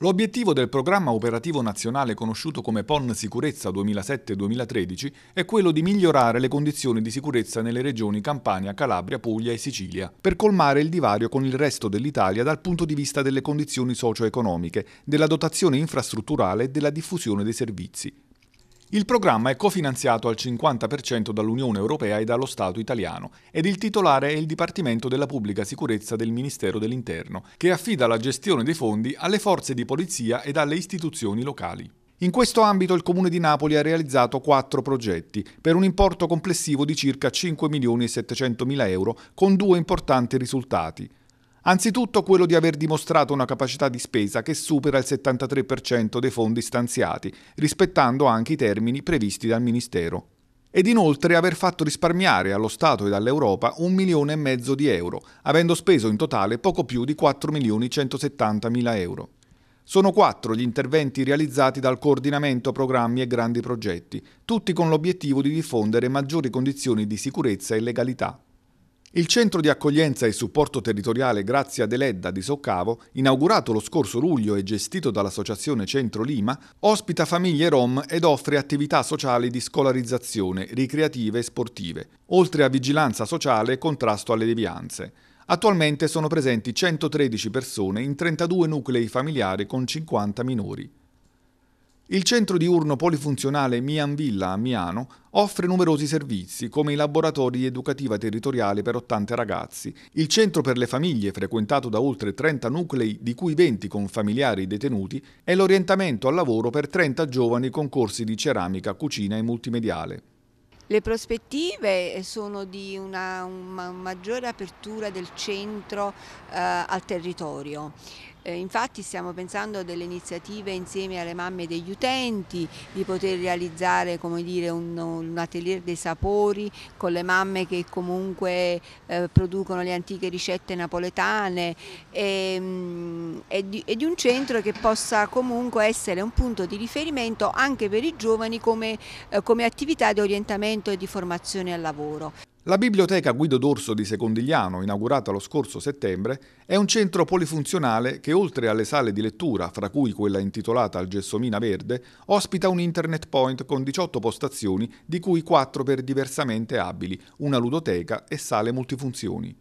L'obiettivo del programma operativo nazionale conosciuto come PON Sicurezza 2007-2013 è quello di migliorare le condizioni di sicurezza nelle regioni Campania, Calabria, Puglia e Sicilia, per colmare il divario con il resto dell'Italia dal punto di vista delle condizioni socio-economiche, della dotazione infrastrutturale e della diffusione dei servizi. Il programma è cofinanziato al 50% dall'Unione Europea e dallo Stato italiano ed il titolare è il Dipartimento della Pubblica Sicurezza del Ministero dell'Interno, che affida la gestione dei fondi alle forze di polizia ed alle istituzioni locali. In questo ambito il Comune di Napoli ha realizzato quattro progetti per un importo complessivo di circa 5 milioni e 700 mila euro con due importanti risultati. Anzitutto quello di aver dimostrato una capacità di spesa che supera il 73% dei fondi stanziati, rispettando anche i termini previsti dal Ministero. Ed inoltre aver fatto risparmiare allo Stato e all'Europa un milione e mezzo di euro, avendo speso in totale poco più di 4 milioni 170 mila euro. Sono quattro gli interventi realizzati dal coordinamento programmi e grandi progetti, tutti con l'obiettivo di diffondere maggiori condizioni di sicurezza e legalità il centro di accoglienza e supporto territoriale Grazia Deledda di Soccavo, inaugurato lo scorso luglio e gestito dall'associazione Centro Lima, ospita famiglie rom ed offre attività sociali di scolarizzazione, ricreative e sportive, oltre a vigilanza sociale e contrasto alle devianze. Attualmente sono presenti 113 persone in 32 nuclei familiari con 50 minori. Il centro diurno polifunzionale Mian Villa a Miano offre numerosi servizi come i laboratori di educativa territoriale per 80 ragazzi, il centro per le famiglie frequentato da oltre 30 nuclei di cui 20 con familiari detenuti e l'orientamento al lavoro per 30 giovani con corsi di ceramica, cucina e multimediale. Le prospettive sono di una, una maggiore apertura del centro eh, al territorio, eh, infatti stiamo pensando a delle iniziative insieme alle mamme degli utenti, di poter realizzare dire, un, un, atelier dei sapori con le mamme che comunque eh, producono le antiche ricette napoletane e, ehm, e, di, e di un centro che possa comunque essere un punto di riferimento anche per i giovani come, eh, come attività di orientamento e di formazione al lavoro. La biblioteca Guido Dorso di Secondigliano, inaugurata lo scorso settembre, è un centro polifunzionale che oltre alle sale di lettura, fra cui quella intitolata al Gessomina Verde, ospita un internet point con 18 postazioni, di cui 4 per diversamente abili, una ludoteca e sale multifunzioni.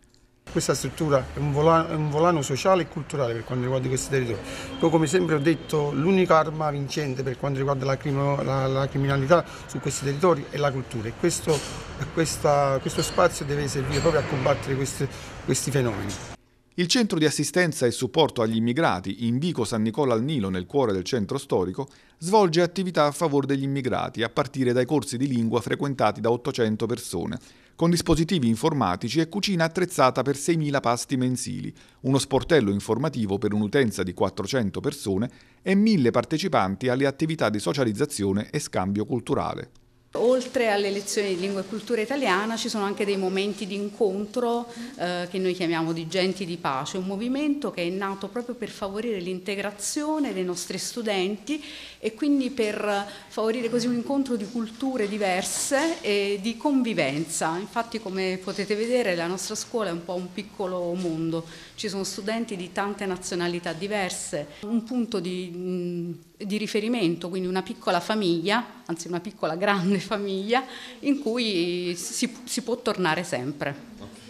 Questa struttura è un volano, è un volano sociale e culturale per quanto riguarda questi territori. Poi come sempre ho detto l'unica arma vincente per quanto riguarda la, crimo, la, la criminalità su questi territori è la cultura e questo, questa, questo spazio deve servire proprio a combattere questi, questi fenomeni. Il centro di assistenza e supporto agli immigrati in Vico San Nicola al Nilo nel cuore del centro storico svolge attività a favore degli immigrati a partire dai corsi di lingua frequentati da 800 persone, con dispositivi informatici e cucina attrezzata per 6.000 pasti mensili, uno sportello informativo per un'utenza di 400 persone e 1.000 partecipanti alle attività di socializzazione e scambio culturale oltre alle lezioni di lingua e cultura italiana ci sono anche dei momenti di incontro eh, che noi chiamiamo di Genti di Pace, un movimento che è nato proprio per favorire l'integrazione dei nostri studenti e quindi per favorire così un incontro di culture diverse e di convivenza. Infatti come potete vedere la nostra scuola è un po' un piccolo mondo, ci sono studenti di tante nazionalità diverse, un punto di, mm, di riferimento, quindi una piccola famiglia, anzi una piccola grande famiglia, famiglia in cui si, si può tornare sempre.